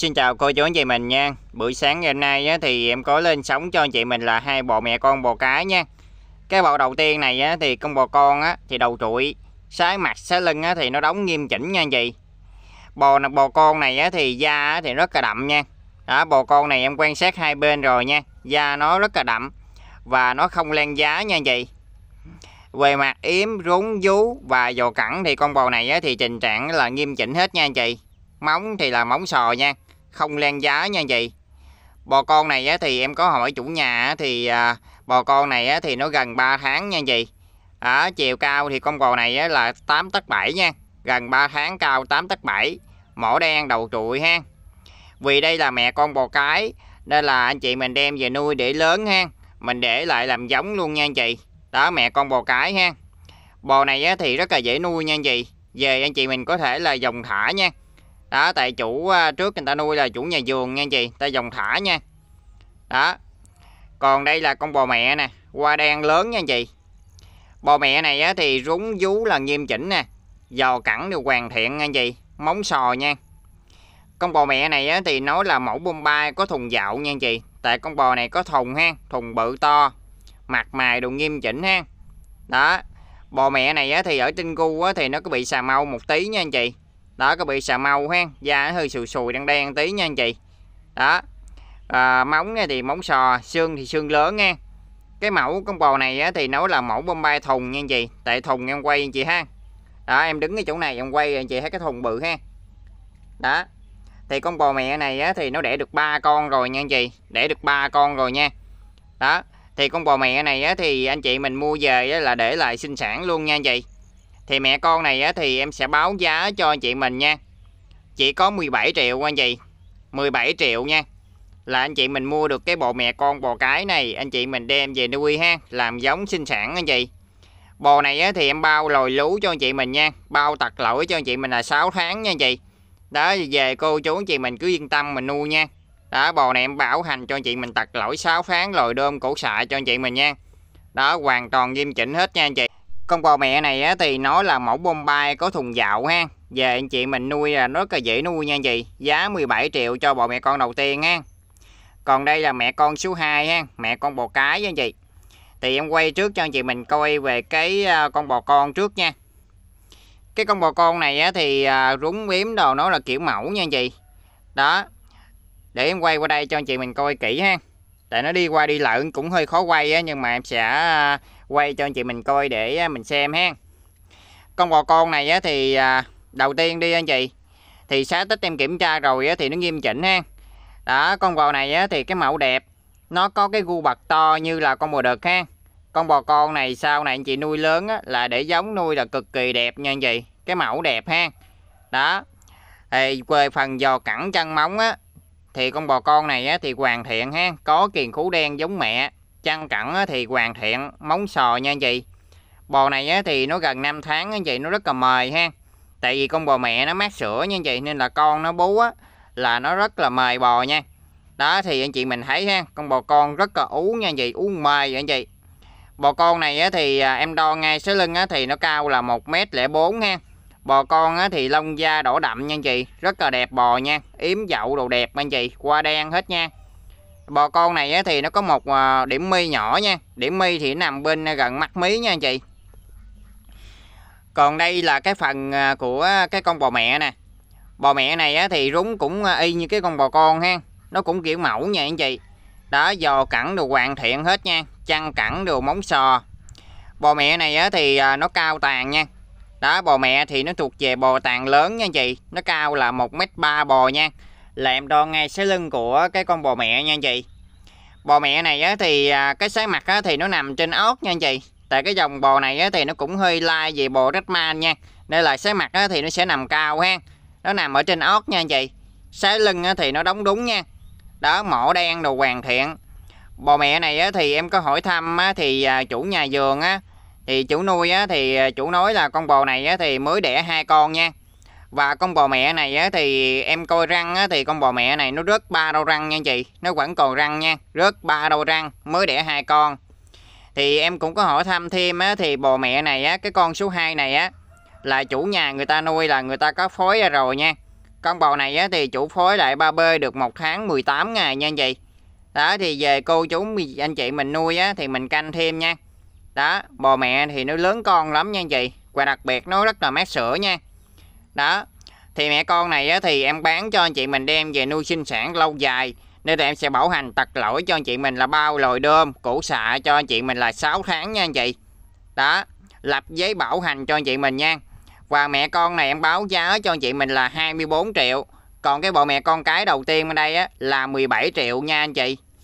Xin chào cô chú anh chị mình nha Buổi sáng ngày hôm nay á, thì em có lên sóng cho anh chị mình là hai bò mẹ con bò cái nha Cái bò đầu tiên này á, thì con bò con á, thì đầu trụi Sái mặt sái lưng á, thì nó đóng nghiêm chỉnh nha anh chị Bò bò con này á, thì da á, thì rất là đậm nha Đó bò con này em quan sát hai bên rồi nha Da nó rất là đậm Và nó không len giá nha anh chị về mặt yếm, rúng, vú và giò cẳng thì con bò này á, thì tình trạng là nghiêm chỉnh hết nha anh chị móng thì là móng sò nha không len giá nha chị bò con này á, thì em có hỏi chủ nhà á, thì à, bò con này á, thì nó gần 3 tháng nha chị à, chiều cao thì con bò này á, là 8 tấc 7 nha gần 3 tháng cao 8 tấc 7 mỏ đen đầu trụi ha vì đây là mẹ con bò cái nên là anh chị mình đem về nuôi để lớn ha mình để lại làm giống luôn nha anh chị đó mẹ con bò cái ha bò này á, thì rất là dễ nuôi nha anh chị về anh chị mình có thể là dòng thả nha đó tại chủ à, trước người ta nuôi là chủ nhà vườn nha chị ta dòng thả nha đó còn đây là con bò mẹ nè hoa đen lớn nha chị bò mẹ này á, thì rúng vú là nghiêm chỉnh nè dò cẳng được hoàn thiện nha chị móng sò nha con bò mẹ này á, thì nói là mẫu bông bay có thùng dạo nha chị tại con bò này có thùng ha thùng bự to mặt mài đồ nghiêm chỉnh ha đó bò mẹ này á, thì ở trên gu á, thì nó có bị xà mau một tí nha anh chị đó có bị xà màu ha da hơi sùi sùi đen đen tí nha anh chị đó à, móng thì móng sò xương thì xương lớn nha cái mẫu con bò này á, thì nó là mẫu bombay thùng nha anh chị tại thùng em quay anh chị ha đó em đứng cái chỗ này em quay anh chị thấy cái thùng bự ha đó thì con bò mẹ này á, thì nó đẻ được ba con rồi nha anh chị đẻ được ba con rồi nha đó thì con bò mẹ này á, thì anh chị mình mua về á, là để lại sinh sản luôn nha anh chị thì mẹ con này á, thì em sẽ báo giá cho anh chị mình nha Chỉ có 17 triệu anh chị 17 triệu nha Là anh chị mình mua được cái bộ mẹ con bò cái này Anh chị mình đem về nuôi ha Làm giống sinh sản anh chị Bò này á, thì em bao lồi lú cho anh chị mình nha Bao tặc lỗi cho anh chị mình là 6 tháng nha anh chị Đó về cô chú anh chị mình cứ yên tâm mình nuôi nha đó bò này em bảo hành cho anh chị mình tặc lỗi 6 tháng lồi đơm cổ xạ cho anh chị mình nha đó hoàn toàn nghiêm chỉnh hết nha anh chị con bò mẹ này á, thì nó là mẫu Bombay có thùng dạo ha. Về anh chị mình nuôi là rất là dễ nuôi nha anh chị. Giá 17 triệu cho bò mẹ con đầu tiên ha. Còn đây là mẹ con số 2 ha, mẹ con bò cái nha anh chị. Thì em quay trước cho anh chị mình coi về cái à, con bò con trước nha. Cái con bò con này á, thì à, rúng biếm đồ nó là kiểu mẫu nha anh chị. Đó. Để em quay qua đây cho anh chị mình coi kỹ ha. Tại nó đi qua đi lợn cũng hơi khó quay á nhưng mà em sẽ à, quay cho anh chị mình coi để à, mình xem ha con bò con này thì à, đầu tiên đi anh chị thì xá tích em kiểm tra rồi thì nó nghiêm chỉnh ha đó con bò này thì cái mẫu đẹp nó có cái gu bật to như là con bò đực ha con bò con này sau này anh chị nuôi lớn là để giống nuôi là cực kỳ đẹp nha anh chị cái mẫu đẹp ha đó thì về phần giò cẳng chân móng á thì con bò con này á, thì hoàn thiện ha có kiền khú đen giống mẹ chăn cẳng thì hoàn thiện móng sò nha anh chị bò này thì nó gần 5 tháng anh chị nó rất là mời ha tại vì con bò mẹ nó mát sữa nha anh chị nên là con nó bú á là nó rất là mời bò nha đó thì anh chị mình thấy ha con bò con rất là ú nha anh chị uống mời anh chị bò con này thì à, em đo ngay số lưng thì nó cao là một m lẻ bốn ha bò con thì lông da đỏ đậm nha anh chị rất là đẹp bò nha yếm dậu đồ đẹp anh chị qua đen hết nha bò con này thì nó có một à, điểm mi nhỏ nha điểm mi thì nằm bên à, gần mắt mí nha anh chị còn đây là cái phần à, của cái con bò mẹ nè bò mẹ này thì rúng cũng y như cái con bò con ha nó cũng kiểu mẫu nha anh chị đó dò cẳng đồ hoàn thiện hết nha chăn cẳng đồ móng sò bò mẹ này thì nó cao tàn nha đó bò mẹ thì nó thuộc về bò tàn lớn nha anh chị nó cao là một mét ba bò nha là em đo ngay cái lưng của cái con bò mẹ nha anh chị bò mẹ này á, thì à, cái sáng mặt á, thì nó nằm trên ốc nha anh chị tại cái dòng bò này á, thì nó cũng hơi lai về bò Brahman nha nên là sáng mặt á, thì nó sẽ nằm cao ha nó nằm ở trên ốc nha anh chị sái lưng á, thì nó đóng đúng nha đó mỏ đen đồ hoàn thiện bò mẹ này á, thì em có hỏi thăm á, thì à, chủ nhà vườn á, thì chủ nuôi á, thì à, chủ nói là con bò này á, thì mới đẻ hai con nha và con bò mẹ này á, thì em coi răng á, thì con bò mẹ này nó rớt ba đôi răng nha chị nó vẫn còn răng nha rớt ba đôi răng mới đẻ hai con thì em cũng có hỏi thăm thêm á, thì bò mẹ này á, cái con số 2 này á là chủ nhà người ta nuôi là người ta có phối ra rồi nha con bò này á, thì chủ phối lại ba bê được một tháng 18 ngày nha anh chị đó thì về cô chú anh chị mình nuôi á, thì mình canh thêm nha đó bò mẹ thì nó lớn con lắm nha anh chị và đặc biệt nó rất là mát sữa nha đó thì mẹ con này á, thì em bán cho anh chị mình đem về nuôi sinh sản lâu dài nên là em sẽ bảo hành tật lỗi cho anh chị mình là bao lồi đơm củ xạ cho anh chị mình là 6 tháng nha anh chị đó lập giấy bảo hành cho anh chị mình nha và mẹ con này em báo giá cho anh chị mình là 24 triệu còn cái bộ mẹ con cái đầu tiên ở đây á, là 17 triệu nha anh chị